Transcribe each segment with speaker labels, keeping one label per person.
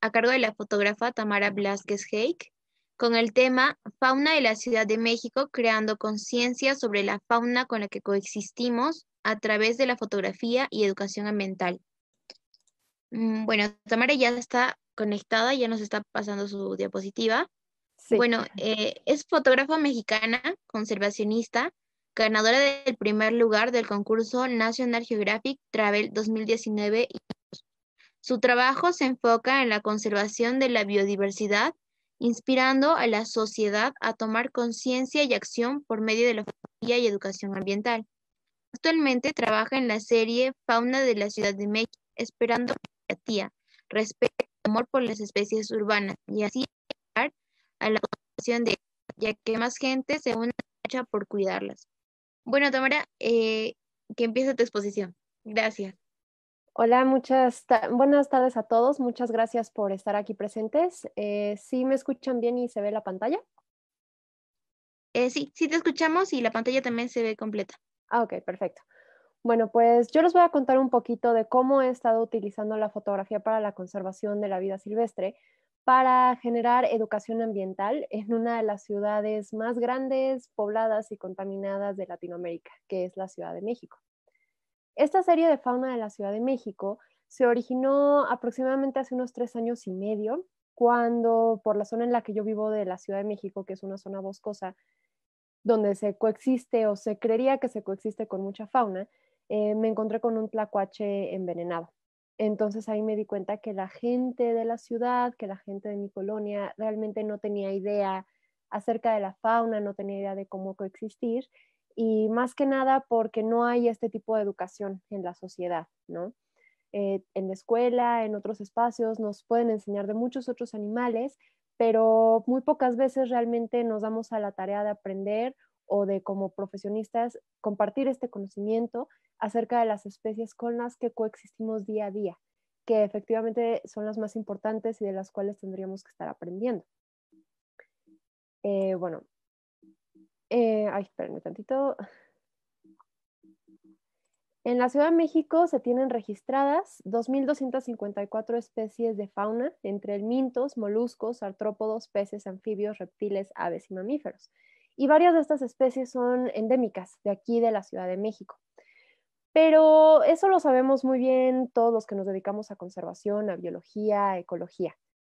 Speaker 1: a cargo de la fotógrafa Tamara Blasquez hake con el tema Fauna de la Ciudad de México, creando conciencia sobre la fauna con la que coexistimos a través de la fotografía y educación ambiental. Mm, bueno, Tamara ya está conectada, ya nos está pasando su diapositiva. Bueno, eh, es fotógrafa mexicana, conservacionista, ganadora del primer lugar del concurso National Geographic Travel 2019 su trabajo se enfoca en la conservación de la biodiversidad, inspirando a la sociedad a tomar conciencia y acción por medio de la familia y educación ambiental. Actualmente trabaja en la serie Fauna de la Ciudad de México, esperando la tía, respeto y amor por las especies urbanas y así llegar a la conservación de ya que más gente se une a por cuidarlas. Bueno, Tamara, eh, que empiece
Speaker 2: tu exposición. Gracias. Hola, muchas buenas tardes a todos. Muchas gracias por estar aquí presentes. Si eh, ¿Sí me escuchan bien y se ve la pantalla?
Speaker 1: Eh, sí, sí te escuchamos y la pantalla también se ve completa. Ah, ok, perfecto.
Speaker 2: Bueno, pues yo les voy a contar un poquito de cómo he estado utilizando la fotografía para la conservación de la vida silvestre para generar educación ambiental en una de las ciudades más grandes, pobladas y contaminadas de Latinoamérica, que es la Ciudad de México. Esta serie de fauna de la Ciudad de México se originó aproximadamente hace unos tres años y medio, cuando por la zona en la que yo vivo de la Ciudad de México, que es una zona boscosa, donde se coexiste o se creería que se coexiste con mucha fauna, eh, me encontré con un tlacuache envenenado. Entonces ahí me di cuenta que la gente de la ciudad, que la gente de mi colonia realmente no tenía idea acerca de la fauna, no tenía idea de cómo coexistir y más que nada porque no hay este tipo de educación en la sociedad, ¿no? Eh, en la escuela, en otros espacios, nos pueden enseñar de muchos otros animales, pero muy pocas veces realmente nos damos a la tarea de aprender o de como profesionistas compartir este conocimiento acerca de las especies con las que coexistimos día a día, que efectivamente son las más importantes y de las cuales tendríamos que estar aprendiendo. Eh, bueno, eh, ay, tantito. En la Ciudad de México se tienen registradas 2.254 especies de fauna, entre mintos, moluscos, artrópodos, peces, anfibios, reptiles, aves y mamíferos. Y varias de estas especies son endémicas de aquí de la Ciudad de México. Pero eso lo sabemos muy bien todos los que nos dedicamos a conservación, a biología, a ecología.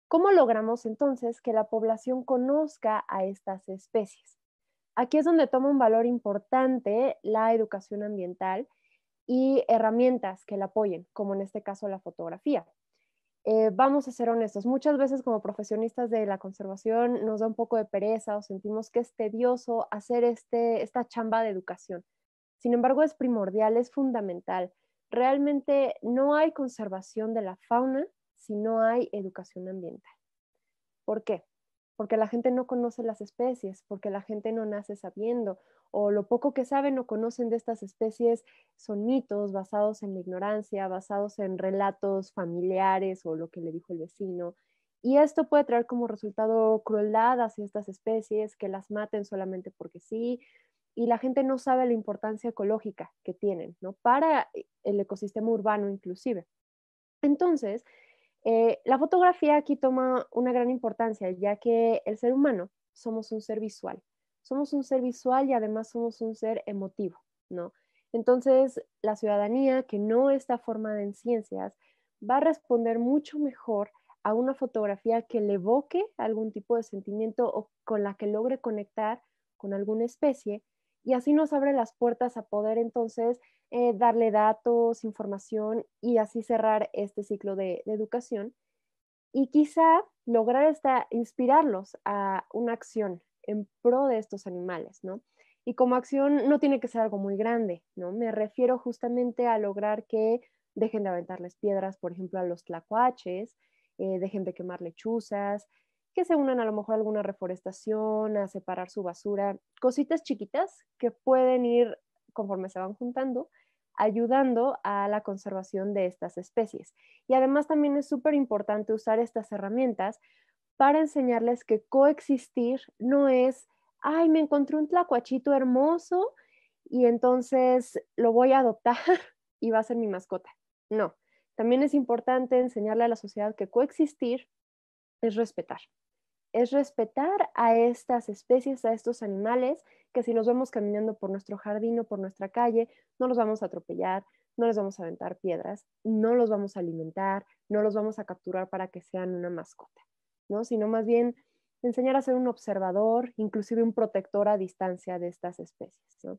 Speaker 2: ¿Cómo logramos entonces que la población conozca a estas especies? Aquí es donde toma un valor importante la educación ambiental y herramientas que la apoyen, como en este caso la fotografía. Eh, vamos a ser honestos, muchas veces como profesionistas de la conservación nos da un poco de pereza o sentimos que es tedioso hacer este, esta chamba de educación. Sin embargo, es primordial, es fundamental. Realmente no hay conservación de la fauna si no hay educación ambiental. ¿Por qué? porque la gente no conoce las especies, porque la gente no nace sabiendo, o lo poco que saben o conocen de estas especies son mitos basados en la ignorancia, basados en relatos familiares o lo que le dijo el vecino. Y esto puede traer como resultado crueldad hacia estas especies, que las maten solamente porque sí, y la gente no sabe la importancia ecológica que tienen, ¿no? Para el ecosistema urbano inclusive. Entonces, eh, la fotografía aquí toma una gran importancia, ya que el ser humano somos un ser visual. Somos un ser visual y además somos un ser emotivo, ¿no? Entonces, la ciudadanía que no está formada en ciencias va a responder mucho mejor a una fotografía que le evoque algún tipo de sentimiento o con la que logre conectar con alguna especie y así nos abre las puertas a poder entonces eh, darle datos, información y así cerrar este ciclo de, educación y quizá lograr esta, inspirarlos a una acción en pro de estos animales, ¿no? Y como acción no tiene que ser algo muy grande, ¿no? Me refiero justamente a lograr que dejen de aventarles piedras, por ejemplo, a los tlacuaches, eh, dejen de quemar lechuzas, que se unan a lo mejor a alguna reforestación, a separar su basura, cositas chiquitas que pueden ir conforme se van juntando, ayudando a la conservación de estas especies. Y además también es súper importante usar estas herramientas para enseñarles que coexistir no es, ay, me encontré un tlacuachito hermoso y entonces lo voy a adoptar y va a ser mi mascota. No, también es importante enseñarle a la sociedad que coexistir es respetar es respetar a estas especies, a estos animales, que si los vemos caminando por nuestro jardín o por nuestra calle, no los vamos a atropellar, no les vamos a aventar piedras, no los vamos a alimentar, no los vamos a capturar para que sean una mascota, ¿no? Sino más bien enseñar a ser un observador, inclusive un protector a distancia de estas especies, ¿no?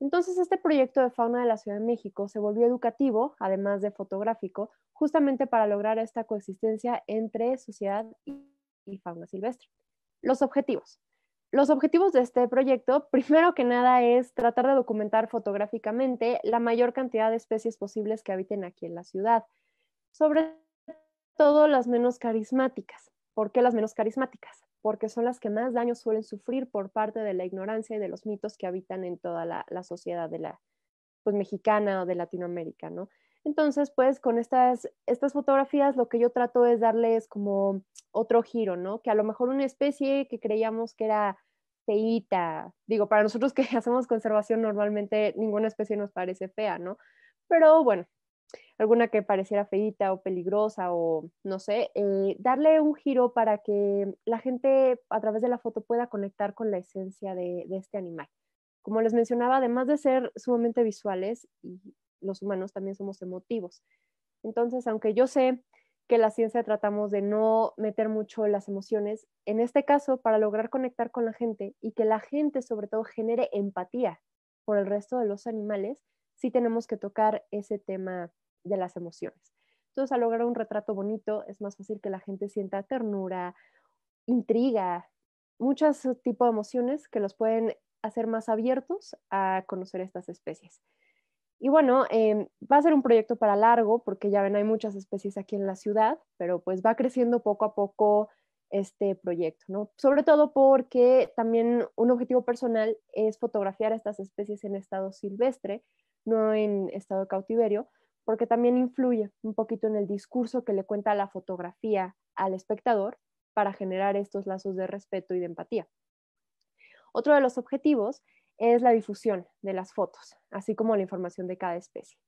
Speaker 2: Entonces, este proyecto de fauna de la Ciudad de México se volvió educativo, además de fotográfico, justamente para lograr esta coexistencia entre sociedad y y fauna silvestre. Los objetivos. Los objetivos de este proyecto, primero que nada, es tratar de documentar fotográficamente la mayor cantidad de especies posibles que habiten aquí en la ciudad, sobre todo las menos carismáticas. ¿Por qué las menos carismáticas? Porque son las que más daños suelen sufrir por parte de la ignorancia y de los mitos que habitan en toda la, la sociedad de la, pues, mexicana o de Latinoamérica, ¿no? Entonces, pues con estas, estas fotografías lo que yo trato es darles como otro giro, ¿no? Que a lo mejor una especie que creíamos que era feíta, digo, para nosotros que hacemos conservación normalmente ninguna especie nos parece fea, ¿no? Pero bueno, alguna que pareciera feíta o peligrosa o no sé, eh, darle un giro para que la gente a través de la foto pueda conectar con la esencia de, de este animal. Como les mencionaba, además de ser sumamente visuales y los humanos también somos emotivos. Entonces, aunque yo sé que la ciencia tratamos de no meter mucho las emociones, en este caso, para lograr conectar con la gente y que la gente sobre todo genere empatía por el resto de los animales, sí tenemos que tocar ese tema de las emociones. Entonces, al lograr un retrato bonito, es más fácil que la gente sienta ternura, intriga, muchos eh, tipos de emociones que los pueden hacer más abiertos a conocer estas especies. Y bueno, em, va a ser un proyecto para largo porque ya ven, hay muchas especies aquí en la ciudad, pero pues va creciendo poco a poco este proyecto, ¿no? Sobre todo porque también un objetivo personal es fotografiar estas especies en estado silvestre, no en estado cautiverio, porque también influye un poquito en el discurso que le cuenta la fotografía al espectador para generar estos lazos de respeto y de empatía. Otro de los objetivos es la difusión de las fotos, así como la información de cada especie.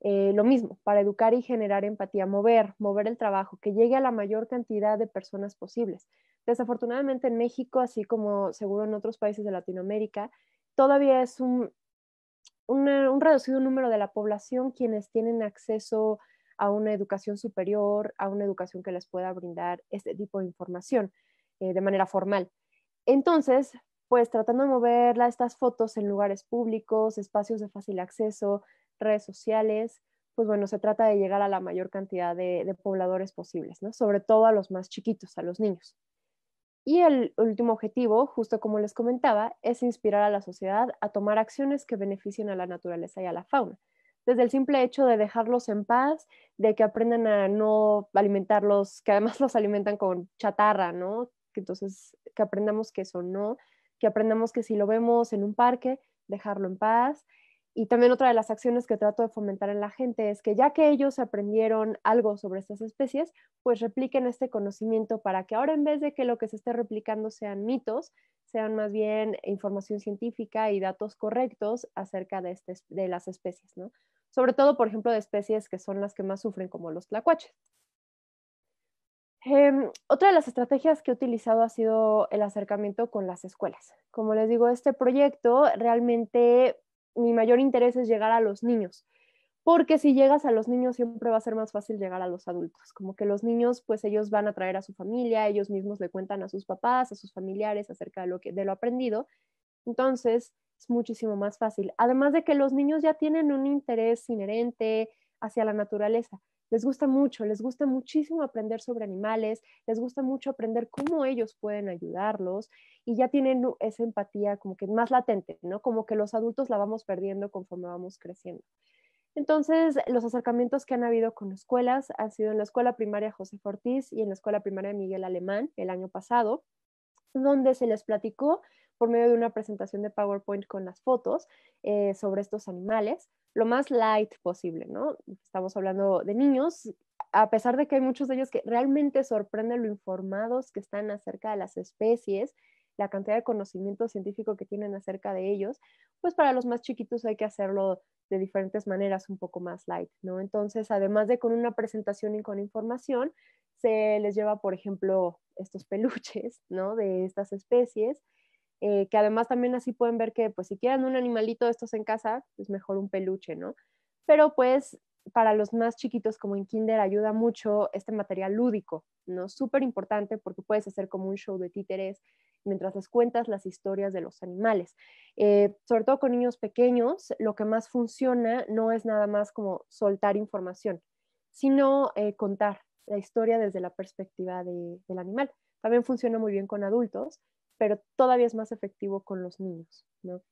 Speaker 2: Eh, lo mismo, para educar y generar empatía, mover, mover el trabajo, que llegue a la mayor cantidad de personas posibles. Desafortunadamente en México, así como seguro en otros países de Latinoamérica, todavía es un, reducido número de la población quienes tienen acceso a una educación superior, a una educación que les pueda brindar este tipo de información eh, de manera formal. Entonces, pues tratando de mover estas fotos en lugares públicos, espacios de fácil acceso, redes sociales, pues bueno, se trata de llegar a la mayor cantidad de, pobladores posibles, ¿no? Sobre todo a los más chiquitos, a los niños. Y el último objetivo, justo como les comentaba, es inspirar a la sociedad a tomar acciones que beneficien a la naturaleza y a la fauna. Desde el simple hecho de dejarlos en paz, de que aprendan a no alimentarlos, que además los alimentan con chatarra, ¿no? Entonces, que aprendamos que eso no, que aprendamos que si lo vemos en un parque, dejarlo en paz. Y también otra de las acciones que trato de fomentar en la gente es que ya que ellos aprendieron algo sobre estas especies, pues repliquen este conocimiento para que ahora en vez de que lo que se esté replicando sean mitos, sean más bien información científica y datos correctos acerca de, este, de las especies, ¿no? Sobre todo, por ejemplo, de especies que son las que más sufren, como los tlacuaches. Em, otra de las estrategias que he utilizado ha sido el acercamiento con las escuelas. Como les digo, este proyecto realmente mi mayor interés es llegar a los niños, porque si llegas a los niños siempre va a ser más fácil llegar a los adultos, como que los niños pues ellos van a traer a su familia, ellos mismos le cuentan a sus papás, a sus familiares acerca de lo de lo aprendido. Entonces, es muchísimo más fácil. Además de que los niños ya tienen un interés inherente hacia la naturaleza les gusta mucho, les gusta muchísimo aprender sobre animales, les gusta mucho aprender cómo ellos pueden ayudarlos y ya tienen esa empatía como que más latente, ¿no? Como que los adultos la vamos perdiendo conforme vamos creciendo. Entonces, los acercamientos que han habido con escuelas han sido en la escuela primaria José Ortiz y en la escuela primaria Miguel Alemán el año pasado, donde se les platicó por medio de una presentación de PowerPoint con las fotos eh, sobre estos animales, lo más light posible, ¿no? Estamos hablando de niños, a pesar de que hay muchos de ellos que realmente sorprenden lo informados que están acerca de las especies, la cantidad de conocimiento científico que tienen acerca de ellos, pues para los más chiquitos hay que hacerlo de diferentes maneras, un poco más light, ¿no? Entonces, además de con una presentación y con información, se les lleva, por ejemplo, estos peluches, ¿no? De estas especies eh, que además también así pueden ver que pues si quieren un animalito de estos en casa, es mejor un peluche, ¿no? Pero pues para los más chiquitos como en kinder ayuda mucho este material lúdico, ¿no? Súper importante porque puedes hacer como un show de títeres mientras les cuentas las historias de los animales. Eh, sobre todo con niños pequeños, lo que más funciona no es nada más como soltar información, sino eh, contar la historia desde la perspectiva del animal. También funciona muy bien con adultos, pero todavía es más efectivo con los niños. ¿no?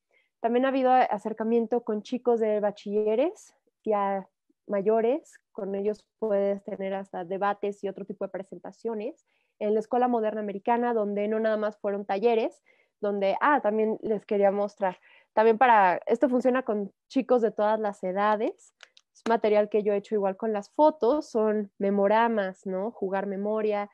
Speaker 2: También ha habido acercamiento con chicos de bachilleres, ya mayores, con ellos puedes tener hasta debates y otro tipo de presentaciones. En la Escuela Moderna Americana, donde no nada más fueron talleres, donde, ah, también les quería mostrar. También para, esto funciona con chicos de todas las edades. Es material que yo he hecho igual con las fotos, son memoramas, ¿no? Jugar memoria,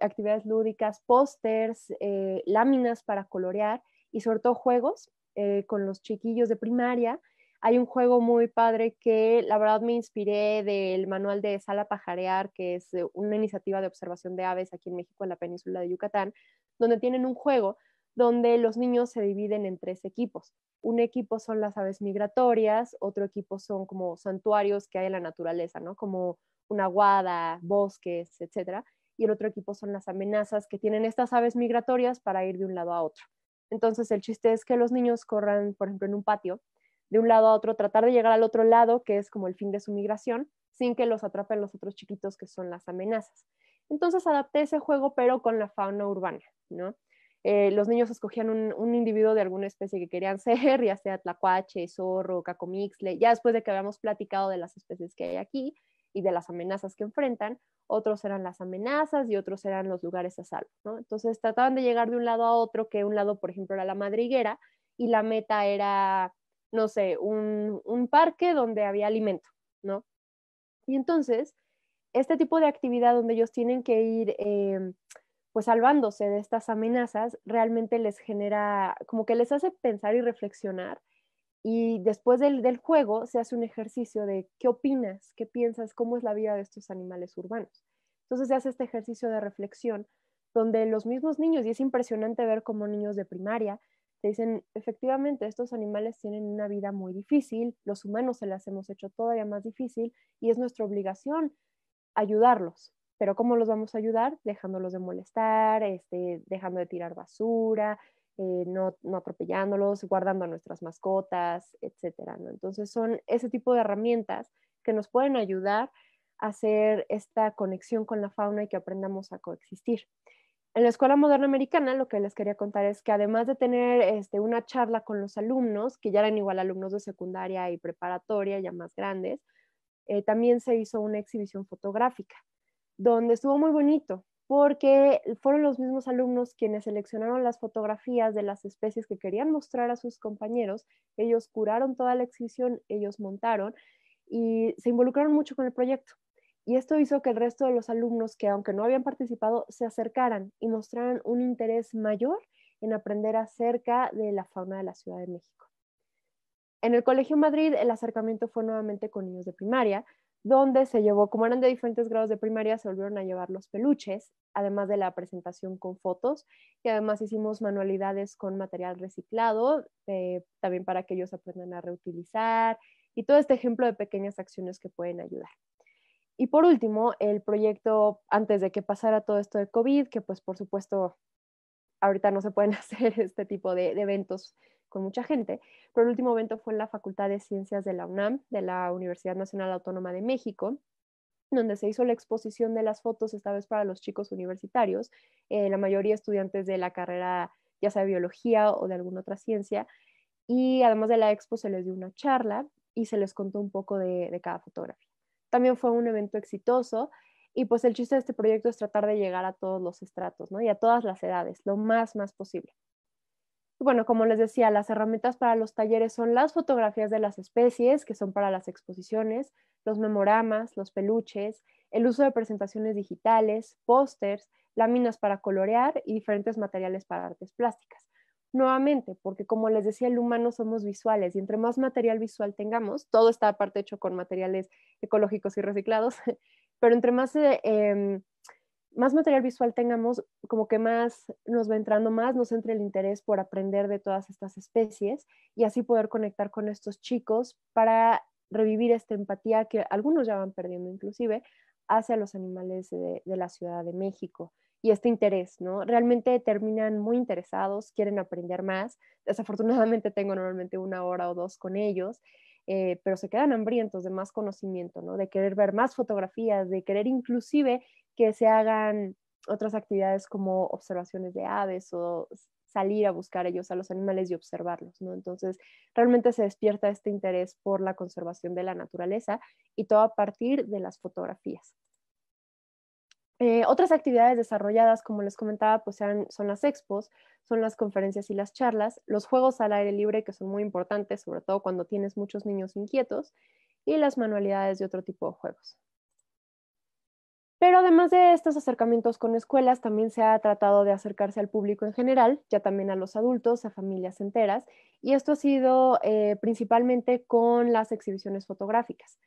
Speaker 2: actividades lúdicas, pósters, eh, láminas para colorear y sobre todo juegos eh, con los chiquillos de primaria. Hay un juego muy padre que la verdad me inspiré del manual de Sala Pajarear, que es eh, una iniciativa de observación de aves aquí en México, en la península de Yucatán, donde tienen un juego donde los niños se dividen en tres equipos. Un equipo son las aves migratorias, otro equipo son como santuarios que hay en la naturaleza, ¿no? Como una guada, bosques, etcétera y el otro equipo son las amenazas que tienen estas aves migratorias para ir de un lado a otro. Entonces el chiste es que los niños corran, por ejemplo, en un patio, de un lado a otro, tratar de llegar al otro lado, que es como el fin de su migración, sin que los atrapen los otros chiquitos que son las amenazas. Entonces adapté ese juego, pero con la fauna urbana, ¿no? Eh, los niños escogían un, individuo de alguna especie que querían ser, ya sea tlacuache, zorro, cacomixle, ya después de que habíamos platicado de las especies que hay aquí, y de las amenazas que enfrentan, otros eran las amenazas y otros eran los lugares a salvo, ¿no? Entonces trataban de llegar de un lado a otro, que un lado, por ejemplo, era la madriguera y la meta era, no sé, un, parque donde había alimento, ¿no? Y entonces, este tipo de actividad donde ellos tienen que ir... Em, pues salvándose de estas amenazas, realmente les genera, como que les hace pensar y reflexionar y después del, juego se hace un ejercicio de qué opinas, qué piensas, cómo es la vida de estos animales urbanos. Entonces se hace este ejercicio de reflexión donde los mismos niños, y es impresionante ver cómo niños de primaria te dicen, efectivamente, estos animales tienen una vida muy difícil, los humanos se las hemos hecho todavía más difícil y es nuestra obligación ayudarlos. Pero ¿cómo los vamos a ayudar? Dejándolos de molestar, este, dejando de tirar basura, eh, no, atropellándolos, guardando a nuestras mascotas, etcétera. Entonces son ese tipo de herramientas que nos pueden ayudar a hacer esta conexión con la fauna y que aprendamos a coexistir. En la Escuela Moderna Americana lo que les quería contar es que además de tener este, una charla con los alumnos, que ya eran igual alumnos de secundaria y preparatoria, ya más grandes, eh, también se hizo una exhibición fotográfica, donde estuvo muy bonito porque fueron los mismos alumnos quienes seleccionaron las fotografías de las especies que querían mostrar a sus compañeros, ellos curaron toda la exhibición, ellos montaron y se involucraron mucho con el proyecto. Y esto hizo que el resto de los alumnos que aunque no habían participado se acercaran y mostraran un interés mayor en aprender acerca de la fauna de la Ciudad de México. En el Colegio Madrid el acercamiento fue nuevamente con niños de primaria, donde se llevó, como eran de diferentes grados de primaria, se volvieron a llevar los peluches, además de la presentación con fotos, y además hicimos manualidades con material reciclado, eh, también para que ellos aprendan a reutilizar, y todo este ejemplo de pequeñas acciones que pueden ayudar. Y por último, el proyecto antes de que pasara todo esto de COVID, que pues por supuesto ahorita no se pueden hacer este tipo de eventos con mucha gente, pero el último evento fue en la Facultad de Ciencias de la UNAM, de la Universidad Nacional Autónoma de México, donde se hizo la exposición de las fotos, esta vez para los chicos universitarios, eh, la mayoría estudiantes de la carrera ya sea de biología o de alguna otra ciencia, y además de la expo se les dio una charla y se les contó un poco de, de cada fotografía. También fue un evento exitoso, y pues el chiste de este proyecto es tratar de llegar a todos los estratos, ¿no? Y a todas las edades, lo más, más posible. Bueno, como les decía, las herramientas para los talleres son las fotografías de las especies, que son para las exposiciones, los memoramas, los peluches, el uso de presentaciones digitales, pósters, láminas para colorear y diferentes materiales para artes plásticas. Nuevamente, porque como les decía, el humano somos visuales y entre más material visual tengamos, todo está aparte hecho con materiales ecológicos y reciclados, pero entre más eh, em, más material visual tengamos, como que más nos va entrando más, nos entra el interés por aprender de todas estas especies y así poder conectar con estos chicos para revivir esta empatía que algunos ya van perdiendo inclusive hacia los animales de, la Ciudad de México y este interés, ¿no? Realmente terminan muy interesados, quieren aprender más. Desafortunadamente tengo normalmente una hora o dos con ellos, eh, pero se quedan hambrientos de más conocimiento, ¿no? De querer ver más fotografías, de querer inclusive que se hagan otras actividades como observaciones de aves o salir a buscar ellos a los animales y observarlos, ¿no? Entonces, realmente se despierta este interés por la conservación de la naturaleza y todo a partir de las fotografías. Eh, otras actividades desarrolladas, como les comentaba, pues son las expos, son las conferencias y las charlas, los juegos al aire libre, que son muy importantes, sobre todo cuando tienes muchos niños inquietos, y las manualidades de otro tipo de juegos. Pero además de estos acercamientos con escuelas, también se ha tratado de acercarse al público en general, ya también a los adultos, a familias enteras, y esto ha sido eh, principalmente con las exhibiciones fotográficas.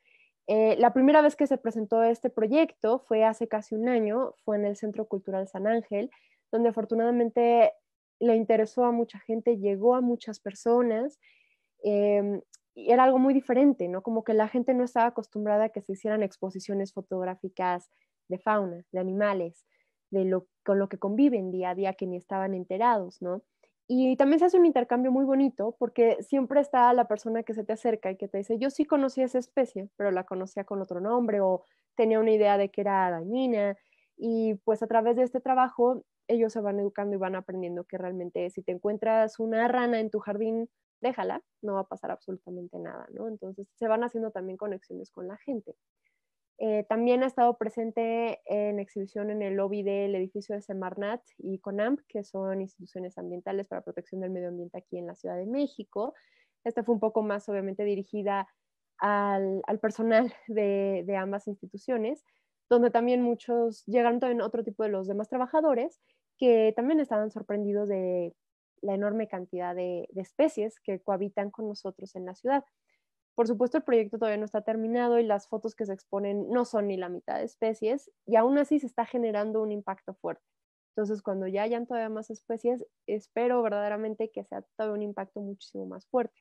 Speaker 2: Eh, la primera vez que se presentó este proyecto fue hace casi un año, fue en el Centro Cultural San Ángel, donde afortunadamente le interesó a mucha gente, llegó a muchas personas. Em, y era algo muy diferente, ¿no? Como que la gente no estaba acostumbrada a que se hicieran exposiciones fotográficas de fauna, de animales, de lo, con lo que conviven día a día que ni estaban enterados, ¿no? Y también se hace un intercambio muy bonito porque siempre está la persona que se te acerca y que te dice, yo sí conocía esa especie, pero la conocía con otro nombre o tenía una idea de que era dañina. Y pues a través de este trabajo ellos se van educando y van aprendiendo que realmente si te encuentras una rana en tu jardín, déjala, no va a pasar absolutamente nada, ¿no? Entonces se van haciendo también conexiones con la gente. Eh, también ha estado presente en exhibición en el lobby del edificio de Semarnat y CONAMP, que son instituciones ambientales para protección del medio ambiente aquí en la Ciudad de México. Esta fue un poco más, obviamente, dirigida al, personal de, ambas instituciones, donde también muchos llegaron también otro tipo de los demás trabajadores que también estaban sorprendidos de la enorme cantidad de especies que cohabitan con nosotros en la ciudad. Por supuesto, el proyecto todavía no está terminado y las fotos que se exponen no son ni la mitad de especies y aún así se está generando un impacto fuerte. Entonces, cuando ya hayan todavía más especies, espero verdaderamente que sea todavía un impacto muchísimo más fuerte.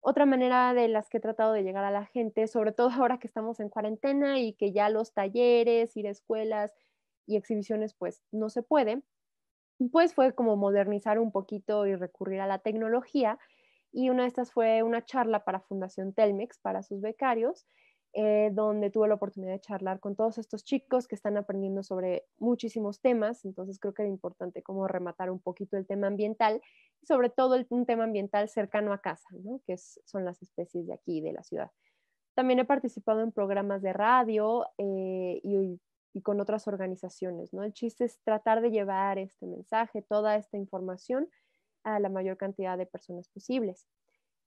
Speaker 2: Otra manera de las que he tratado de llegar a la gente, sobre todo ahora que estamos en cuarentena y que ya los talleres, ir a escuelas y exhibiciones, pues no se puede, pues fue como modernizar un poquito y recurrir a la tecnología y una de estas fue una charla para Fundación Telmex, para sus becarios, eh, donde tuve la oportunidad de charlar con todos estos chicos que están aprendiendo sobre muchísimos temas, entonces creo que era importante como rematar un poquito el tema ambiental, sobre todo un tema ambiental cercano a casa, que son las especies de aquí, de la ciudad. También he participado en programas de radio eh, y, con otras organizaciones. ¿no? El chiste es tratar de llevar este mensaje, toda esta información a la mayor cantidad de personas posibles.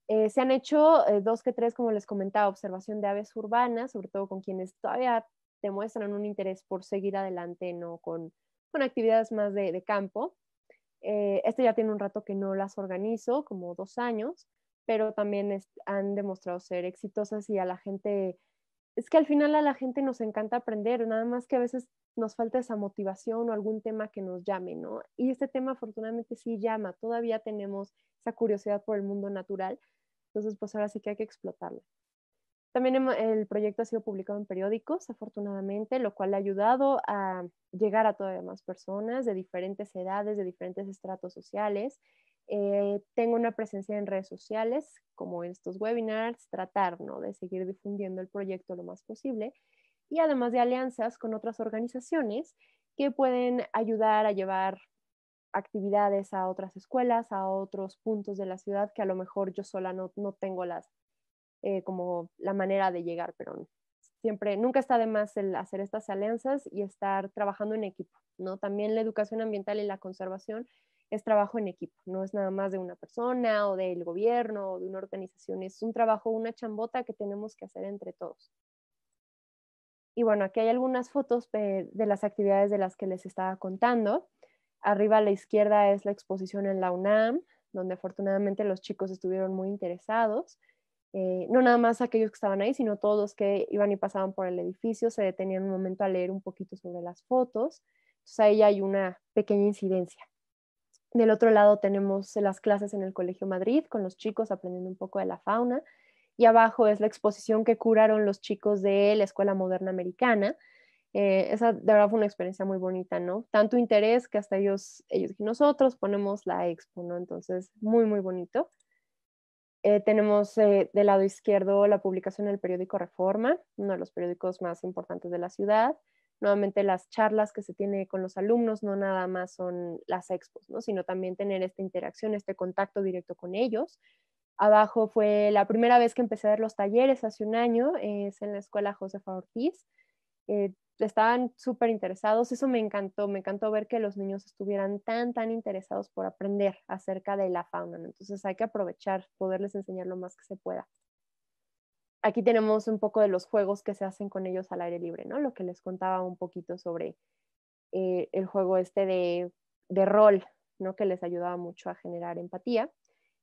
Speaker 2: Eh, se han hecho eh, dos que tres, como les comentaba, observación de aves urbanas, sobre todo con quienes todavía demuestran un interés por seguir adelante, no con, con actividades más de, campo. Eh, este ya tiene un rato que no las organizo, como dos años, pero también han demostrado ser exitosas y a la gente es que al final a la gente nos encanta aprender, nada más que a veces nos falta esa motivación o algún tema que nos llame, ¿no? Y este tema afortunadamente sí llama, todavía tenemos esa curiosidad por el mundo natural, entonces pues ahora sí que hay que explotarlo. También el proyecto ha sido publicado en periódicos, afortunadamente, lo cual ha ayudado a llegar a todavía más personas de diferentes edades, de diferentes estratos sociales. Eh, tengo una presencia en redes sociales, como estos webinars, tratar de seguir difundiendo el proyecto lo más posible y además de alianzas con otras organizaciones que pueden ayudar a llevar actividades a otras escuelas, a otros puntos de la ciudad que a lo mejor yo sola no, tengo las, eh, como la manera de llegar, pero siempre, nunca está de más el hacer estas alianzas y estar trabajando en equipo, ¿no? También la educación ambiental y la conservación es trabajo en equipo, no es nada más de una persona o del gobierno o de una organización, es un trabajo, una chambota que tenemos que hacer entre todos. Y bueno, aquí hay algunas fotos de, las actividades de las que les estaba contando. Arriba a la izquierda es la exposición en la UNAM, donde afortunadamente los chicos estuvieron muy interesados. Eh, no nada más aquellos que estaban ahí, sino todos que iban y pasaban por el edificio, se detenían un momento a leer un poquito sobre las fotos. Entonces ahí hay una pequeña incidencia. Del otro lado tenemos las clases en el Colegio Madrid con los chicos aprendiendo un poco de la fauna. Y abajo es la exposición que curaron los chicos de la Escuela Moderna Americana. Eh, esa de verdad fue una experiencia muy bonita, ¿no? Tanto interés que hasta ellos, ellos y nosotros ponemos la expo, ¿no? Entonces, muy, muy bonito. Eh, tenemos eh, del lado izquierdo la publicación del periódico Reforma, uno de los periódicos más importantes de la ciudad nuevamente las charlas que se tiene con los alumnos no nada más son las expos, sino también tener esta interacción, este contacto directo con ellos. Abajo fue la primera vez que empecé a ver los talleres hace un año, es en la escuela Josefa Ortiz. Eh, estaban súper interesados, eso me encantó, me encantó ver que los niños estuvieran tan, tan interesados por aprender acerca de la fauna. Entonces hay que aprovechar, poderles enseñar lo más que se pueda aquí tenemos un poco de los juegos que se hacen con ellos al aire libre, ¿no? Lo que les contaba un poquito sobre eh, el juego este de, rol, ¿no? Que les ayudaba mucho a generar empatía.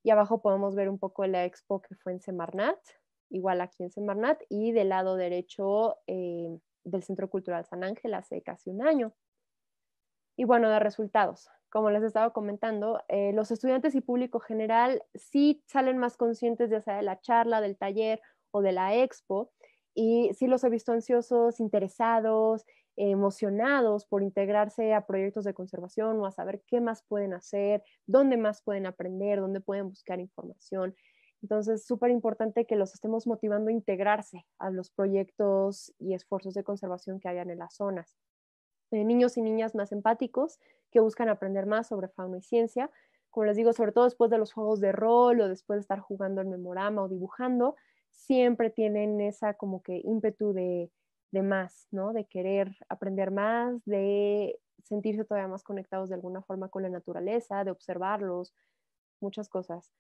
Speaker 2: Y abajo podemos ver un poco la expo que fue en Semarnat, igual aquí en Semarnat, y del lado derecho eh, del Centro Cultural San Ángel hace casi un año. Y bueno, de resultados. Como les estaba comentando, eh, los estudiantes y público general sí salen más conscientes ya sea de la charla, del taller o de la expo y sí los he visto ansiosos, interesados, emocionados por integrarse a proyectos de conservación o a saber qué más pueden hacer, dónde más pueden aprender, dónde pueden buscar información. Entonces, es súper importante que los estemos motivando a integrarse a los proyectos y esfuerzos de conservación que hayan en las zonas. Eh, niños y niñas más empáticos que buscan aprender más sobre fauna y ciencia. Como les digo, sobre todo después de los juegos de rol o después de estar jugando el memorama o dibujando, siempre tienen esa como que ímpetu de, de más, ¿no? De querer aprender más, de sentirse todavía más conectados de alguna forma con la naturaleza, de observarlos, muchas cosas.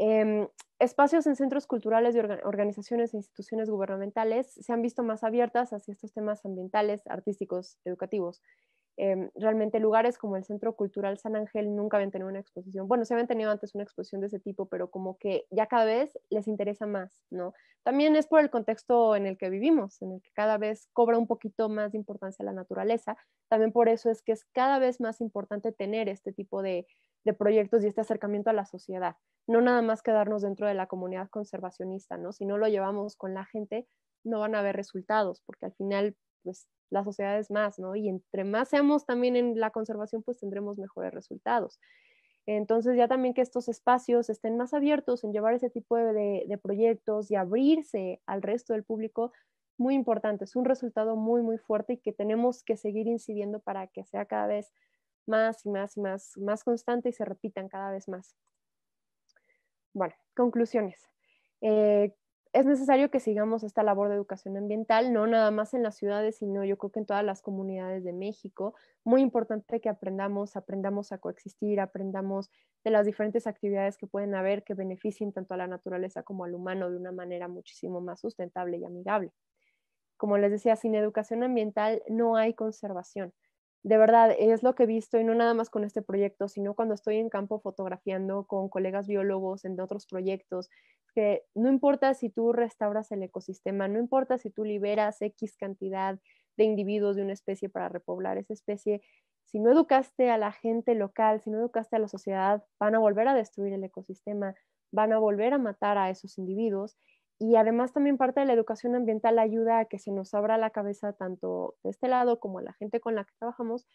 Speaker 2: Em, espacios en centros culturales y organizaciones e instituciones gubernamentales se han visto más abiertas hacia estos temas ambientales, artísticos, educativos. Em, realmente lugares como el Centro Cultural San Ángel nunca habían tenido una exposición. Bueno, se habían tenido antes una exposición de ese tipo, pero como que ya cada vez les interesa más, ¿no? También es por el contexto en el que vivimos, en el que cada vez cobra un poquito más de importancia la naturaleza. También por eso es que es cada vez más importante tener este tipo de, de proyectos y este acercamiento a la sociedad. No nada más quedarnos dentro de la comunidad conservacionista, ¿no? Si no lo llevamos con la gente, no van a haber resultados, porque al final pues las sociedades más, ¿no? Y entre más seamos también en la conservación, pues tendremos mejores resultados. Entonces, ya también que estos espacios estén más abiertos en llevar ese tipo de, proyectos y abrirse al resto del público, muy importante, es un resultado muy, muy fuerte y que tenemos que seguir incidiendo para que sea cada vez más y más y más, más constante y se repitan cada vez más. Bueno, conclusiones. Eh, es necesario que sigamos esta labor de educación ambiental, no nada más en las ciudades, sino yo creo que en todas las comunidades de México. Muy importante que aprendamos, aprendamos a coexistir, aprendamos de las diferentes actividades que pueden haber que beneficien tanto a la naturaleza como al humano de una manera muchísimo más sustentable y amigable. Como les decía, sin educación ambiental no hay conservación de verdad, es lo que he visto y no nada más con este proyecto, sino cuando estoy en campo fotografiando con colegas biólogos en otros proyectos, que no importa si tú restauras el ecosistema, no importa si tú liberas X cantidad de individuos de una especie para repoblar esa especie, si no educaste a la gente local, si no educaste a la sociedad, van a volver a destruir el ecosistema, van a volver a matar a esos individuos y además también parte de la educación ambiental ayuda a que se nos abra la cabeza tanto de este lado como a la gente con la que trabajamos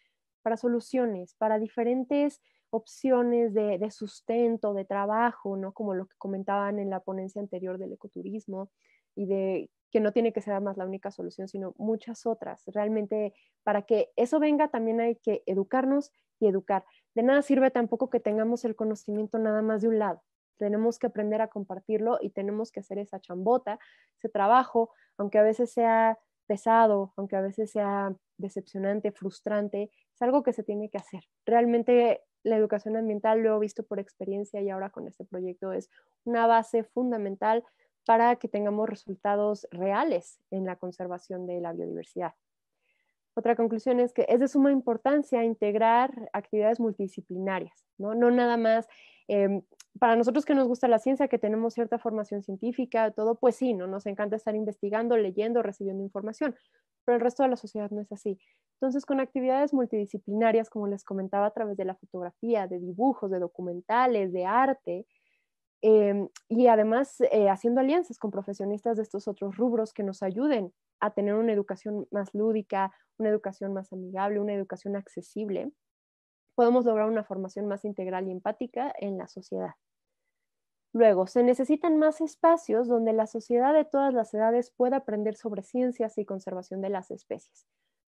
Speaker 2: para soluciones, para diferentes opciones de, sustento, de trabajo, ¿no? Como lo que comentaban en la ponencia anterior del ecoturismo y de que no tiene que ser más la única solución, sino muchas otras. Realmente, para que eso venga, también hay que educarnos y educar. De nada sirve tampoco que tengamos el conocimiento nada más de un lado tenemos que aprender a compartirlo y tenemos que hacer esa chambota, ese trabajo, aunque a veces sea pesado, aunque a veces sea decepcionante, frustrante, es algo que se tiene que hacer. Realmente la educación ambiental, lo he visto por experiencia y ahora con este proyecto, es una base fundamental para que tengamos resultados reales en la conservación de la biodiversidad. Otra conclusión es que es de suma importancia integrar actividades multidisciplinarias, ¿no? No nada más Em, para nosotros que nos gusta la ciencia, que tenemos cierta formación científica, todo, pues sí, ¿no? Nos encanta estar investigando, leyendo, recibiendo información, pero el resto de la sociedad no es así. Entonces, con actividades multidisciplinarias, como les comentaba, a través de la fotografía, de dibujos, de documentales, de arte, em, y además eh, haciendo alianzas con profesionistas de estos otros rubros que nos ayuden a tener una educación más lúdica, una educación más amigable, una educación accesible, podemos lograr una formación más integral y empática en la sociedad. Luego, se necesitan más espacios donde la sociedad de todas las edades pueda aprender sobre ciencias y conservación de las especies.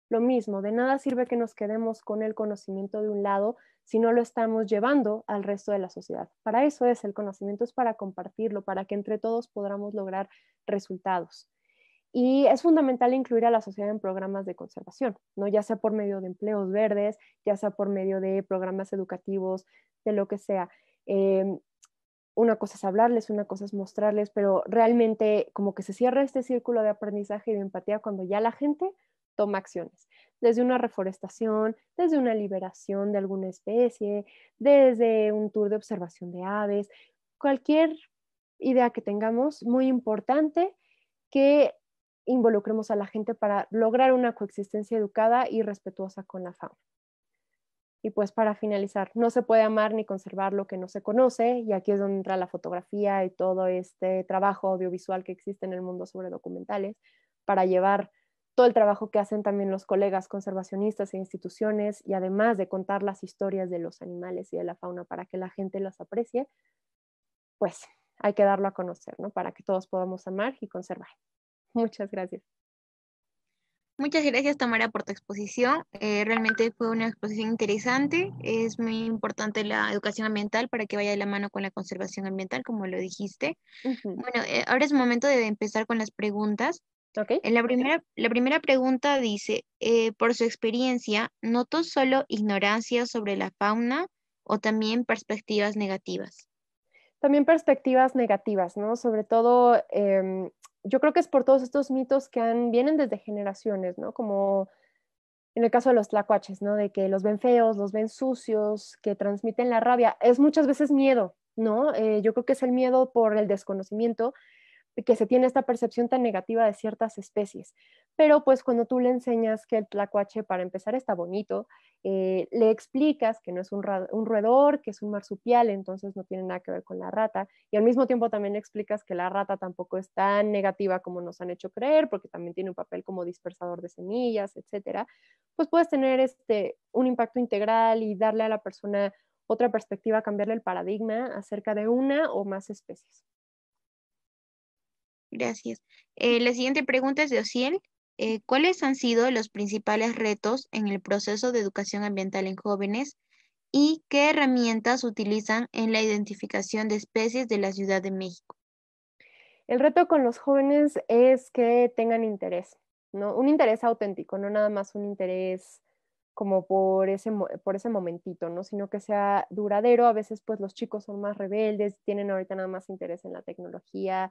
Speaker 2: Lo mismo, de nada sirve que nos quedemos con el conocimiento de un lado si no lo estamos llevando al resto de la sociedad. Para eso es el conocimiento, es para compartirlo, para que entre todos podamos lograr resultados. Y es fundamental incluir a la sociedad en programas de conservación, ¿no? ya sea por medio de empleos verdes, ya sea por medio de programas educativos, de lo que sea. Em, una cosa es hablarles, una cosa es mostrarles, pero realmente como que se cierra este círculo de aprendizaje y de empatía cuando ya la gente toma acciones, desde una reforestación, desde una liberación de alguna especie, desde un tour de observación de aves, cualquier idea que tengamos, muy importante que involucremos a la gente para lograr una coexistencia educada y respetuosa con la fauna. Y pues para finalizar, no se puede amar ni conservar lo que no se conoce, y aquí es donde entra la fotografía y todo este trabajo audiovisual que existe en el mundo sobre documentales, para llevar todo el trabajo que hacen también los colegas conservacionistas e instituciones, y además de contar las historias de los animales y de la fauna para que la gente las aprecie, pues hay que darlo a conocer, ¿no? Para que todos podamos amar y conservar. Muchas gracias.
Speaker 1: Muchas gracias, Tamara, por tu exposición. Eh, realmente fue una exposición interesante. Es muy importante la educación ambiental para que vaya de la mano con la conservación ambiental, como lo dijiste. Bueno, eh, ahora es momento de empezar con las preguntas. Okay. En eh, la, primera, la primera pregunta dice, por su experiencia, ¿notó solo ignorancia sobre la fauna o también perspectivas negativas?
Speaker 2: También perspectivas negativas, ¿no? Sobre todo em, yo creo que es por todos estos mitos que han, vienen desde generaciones, ¿no? Como en el caso de los tlacuaches, ¿no? De que los ven feos, los ven sucios, que transmiten la rabia. Es muchas veces miedo, ¿no? Eh, yo creo que es el miedo por el desconocimiento que se tiene esta percepción tan negativa de ciertas especies. Pero pues cuando tú le enseñas que el tlacuache para empezar está bonito, eh, le explicas que no es un, roedor, que es un marsupial, entonces no tiene nada que ver con la rata, y al mismo tiempo también le explicas que la rata tampoco es tan negativa como nos han hecho creer, porque también tiene un papel como dispersador de semillas, etcétera, pues puedes tener este, un impacto integral y darle a la persona otra perspectiva, cambiarle el paradigma acerca de una o más especies.
Speaker 1: Gracias. Eh, la siguiente pregunta es de Ociel. Eh, ¿Cuáles han sido los principales retos en el proceso de educación ambiental en jóvenes y qué herramientas utilizan en la identificación
Speaker 2: de especies de la Ciudad de México? El reto con los jóvenes es que tengan interés, ¿no? Un interés auténtico, no nada más un interés como por ese, por ese momentito, ¿no? Sino que sea duradero. A veces, pues, los chicos son más rebeldes, tienen ahorita nada más interés en la tecnología,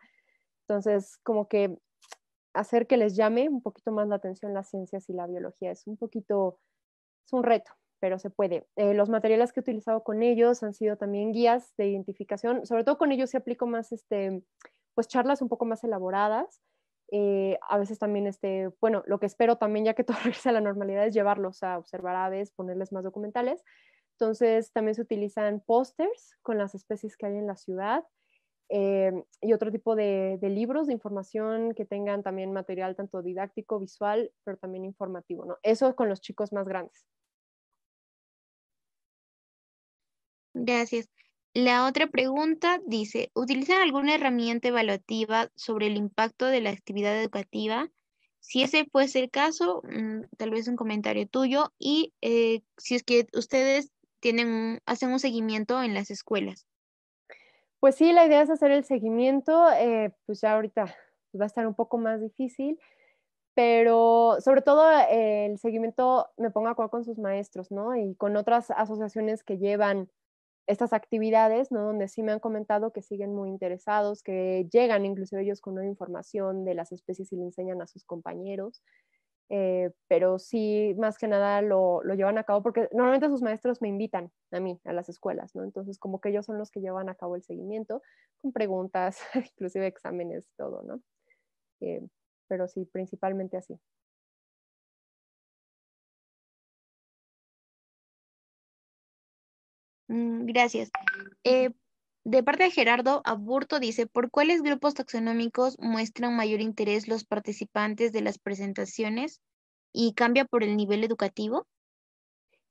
Speaker 2: entonces, como que hacer que les llame un poquito más la atención las ciencias y la biología es un poquito, es un reto, pero se puede. Eh, los materiales que he utilizado con ellos han sido también guías de identificación, sobre todo con ellos se aplico más, este, pues charlas un poco más elaboradas. Eh, a veces también, este, bueno, lo que espero también ya que todo regresa a la normalidad es llevarlos a observar aves, ponerles más documentales. Entonces también se utilizan pósters con las especies que hay en la ciudad. Eh, y otro tipo de, libros de información que tengan también material tanto didáctico, visual, pero también informativo, ¿no? Eso es con los chicos más grandes.
Speaker 1: Gracias. La otra pregunta dice, ¿utilizan alguna herramienta evaluativa sobre el impacto de la actividad educativa? Si ese ser el caso, mm, tal vez un comentario tuyo y eh, si es que ustedes tienen, hacen un seguimiento en las escuelas.
Speaker 2: Pues sí, la idea es hacer el seguimiento, eh, pues ya ahorita va a estar un poco más difícil, pero sobre todo eh, el seguimiento me pongo a acuerdo con sus maestros, ¿no? Y con otras asociaciones que llevan estas actividades, ¿no? Donde sí me han comentado que siguen muy interesados, que llegan inclusive ellos con nueva información de las especies y le enseñan a sus compañeros. Eh, pero sí, más que nada lo, llevan a cabo porque normalmente sus maestros me invitan a mí, a las escuelas, ¿no? Entonces, como que ellos son los que llevan a cabo el seguimiento con preguntas, inclusive exámenes, todo, ¿no? Eh, pero sí, principalmente así.
Speaker 1: Mm, gracias. De parte de Gerardo, Aburto dice, ¿por cuáles grupos taxonómicos muestran mayor interés los participantes de las presentaciones y cambia por el nivel educativo?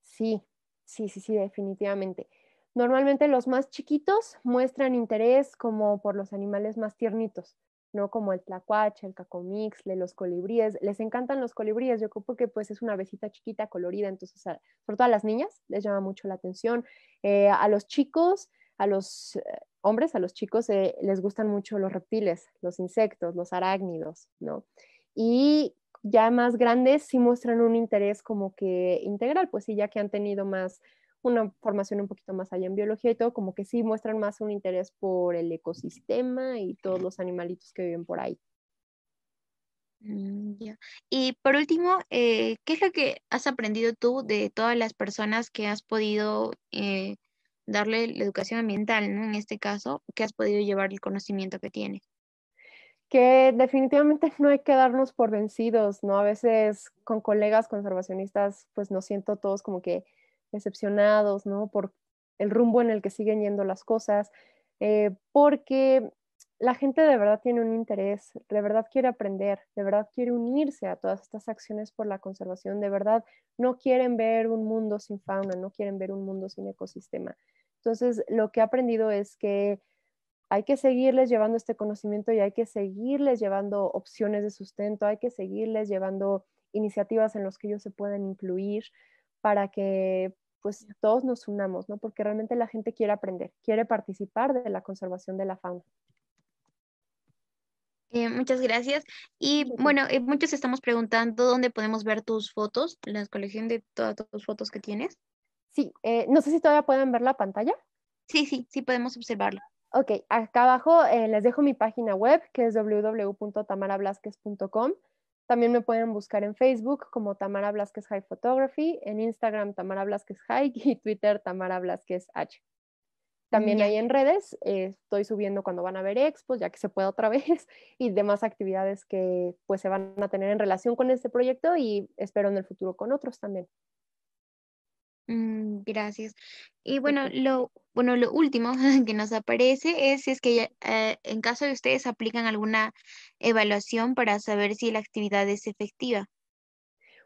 Speaker 2: Sí, sí, sí, sí, definitivamente. Normalmente los más chiquitos muestran interés como por los animales más tiernitos, ¿no? Como el tlacuache, el cacomixle, los colibríes. Les encantan los colibríes, yo creo porque pues es una besita chiquita, colorida, entonces por sobre todo a las niñas les llama mucho la atención. Eh, a los chicos a los eh, hombres, a los chicos, eh, les gustan mucho los reptiles, los insectos, los arácnidos, ¿no? Y ya más grandes sí muestran un interés como que integral, pues sí, ya que han tenido más una formación un poquito más allá en biología y todo, como que sí muestran más un interés por el ecosistema y todos los animalitos que viven por ahí.
Speaker 1: Mm, y por último, eh, ¿qué es lo que has aprendido tú de todas las personas que has podido darle la educación ambiental, ¿no? En este caso, que has podido llevar el conocimiento que tiene.
Speaker 2: Que definitivamente no hay que darnos por vencidos, ¿no? A veces con colegas conservacionistas, pues nos siento todos como que decepcionados, ¿no? Por el rumbo en el que siguen yendo las cosas, eh, porque la gente de verdad tiene un interés, de verdad quiere aprender, de verdad quiere unirse a todas estas acciones por la conservación, de verdad no quieren ver un mundo sin fauna, no quieren ver un mundo sin ecosistema. Entonces, lo que he aprendido es que hay que seguirles llevando este conocimiento y hay que seguirles llevando opciones de sustento, hay que seguirles llevando iniciativas en las que ellos se puedan incluir para que pues todos nos unamos, ¿no? Porque realmente la gente quiere aprender, quiere participar de la conservación de la fauna.
Speaker 1: Eh, muchas gracias. Y bueno, eh, muchos estamos preguntando dónde podemos ver tus fotos, la colección de todas tus fotos que
Speaker 2: tienes. Sí, eh, no sé si todavía pueden ver la pantalla. Sí, sí, sí podemos observarlo. Ok, acá abajo les dejo mi página web que es www.tamarablasquez.com. También me pueden buscar en Facebook como Tamara Blasquez High Photography, en Instagram Tamara Blasquez High y Twitter Tamara Blasquez H. También ahí en redes eh, estoy subiendo cuando van a ver expos, ya que se puede otra vez, y demás actividades que pues se van a tener en relación con este proyecto y espero en el futuro con otros también.
Speaker 1: Mm, gracias. Y bueno, lo, bueno, lo último que nos aparece es es que eh, en caso de ustedes aplican alguna evaluación para saber
Speaker 2: si la actividad es efectiva.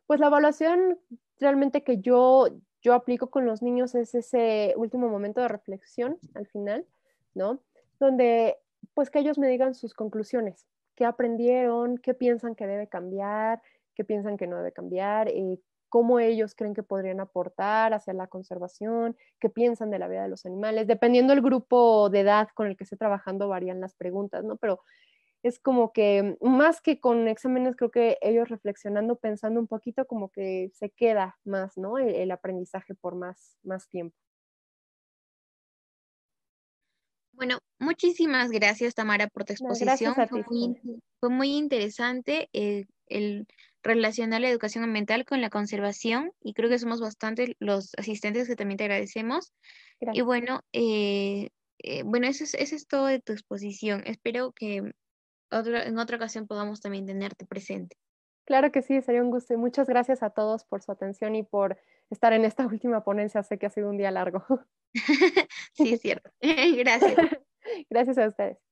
Speaker 2: Pues la evaluación realmente que yo yo aplico con los niños es ese último momento de reflexión al final, ¿no? Donde pues que ellos me digan sus conclusiones, qué aprendieron, qué piensan que debe cambiar, qué piensan que no debe cambiar, eh, cómo ellos creen que podrían aportar hacia la conservación, qué piensan de la vida de los animales. Dependiendo del grupo de edad con el que esté trabajando, varían las preguntas, ¿no? Pero es como que más que con exámenes, creo que ellos reflexionando, pensando un poquito, como que se queda más, ¿no? El, aprendizaje por más, más tiempo.
Speaker 1: Bueno, muchísimas gracias Tamara por tu exposición. fue, muy, interesante eh, el, relacionar la educación ambiental con la conservación y creo que somos bastante los asistentes que también te agradecemos. Y bueno, eh, eh, bueno, es, eso es todo de tu exposición. Espero que en otra ocasión podamos también tenerte presente.
Speaker 2: Claro que sí, sería un gusto muchas gracias a todos por su atención y por estar en esta última ponencia. Sé que ha sido un día largo. sí, es cierto. gracias. gracias a ustedes.